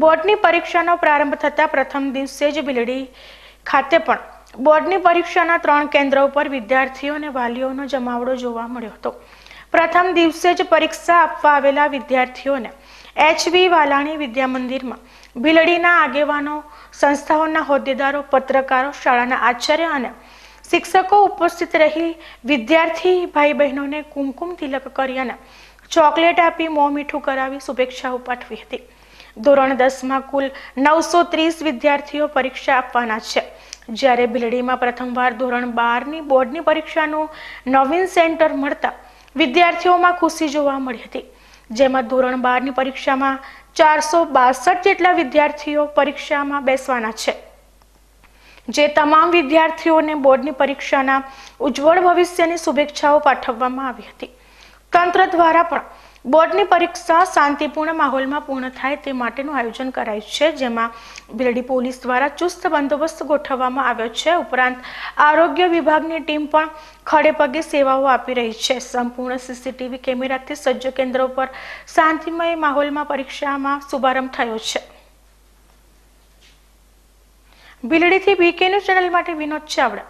બોર્ડની પરીક્ષાનો પ્રારંભ થતા પ્રથમ દિવસે જ બિલડી ખાતે પણ બોર્ડની પરીક્ષાના ત્રણ કેન્દ્રો ઉપર વિદ્યાર્થીઓ અને વાલીઓનો જમાવડો જોવા મળ્યો હતો પ્રથમ દિવસે જ પરીક્ષા આપવા આવેલા વિદ્યાર્થીઓને એચવી વાલાણી વિદ્યામંદિરમાં મંદિરમાં ભીલડીના આગેવાનો સંસ્થાઓના હોદ્દેદારો પત્રકારો શાળાના આચાર્ય અને શિક્ષકો ઉપસ્થિત રહી વિદ્યાર્થી ભાઈ બહેનોને કુમકુમ તિલક કરી અને ચોકલેટ આપી મોં મીઠું કરાવી શુભેચ્છાઓ પાઠવી હતી ધોરણ દસમાં કુલ નવસો ત્રીસ વિદ્યાર્થીઓ પરીક્ષા આપવાના છે જ્યારે બિલડીમાં પ્રથમવાર ધોરણ બારની બોર્ડની પરીક્ષાનું નવીન સેન્ટર મળતા વિદ્યાર્થીઓમાં ખુશી જોવા મળી હતી જેમાં ધોરણ બારની પરીક્ષામાં ચારસો બાસઠ જેટલા વિદ્યાર્થીઓ પરીક્ષામાં બેસવાના છે જે તમામ વિદ્યાર્થીઓને બોર્ડની પરીક્ષાના ઉજ્જવળ ભવિષ્યની શુભેચ્છાઓ પાઠવવામાં આવી હતી તંત્ર દ્વારા પણ બોર્ડની પરીક્ષા શાંતિપૂર્ણ માહોલમાં પૂર્ણ થાય તે માટેનું આયોજન કરાયું છે જેમાં બિરડી પોલીસ દ્વારા ચુસ્ત બંદોબસ્ત ગોઠવવામાં આવ્યો છે ઉપરાંત આરોગ્ય વિભાગની ટીમ પણ ખડે પગે સેવાઓ આપી રહી છે સંપૂર્ણ સીસીટીવી કેમેરાથી સજ્જ કેન્દ્રો પર શાંતિમય માહોલમાં પરીક્ષામાં શુભારંભ થયો છે બિલડીથી બીકે ન્યૂઝ ચેનલ માટે વિનોદ ચાવડા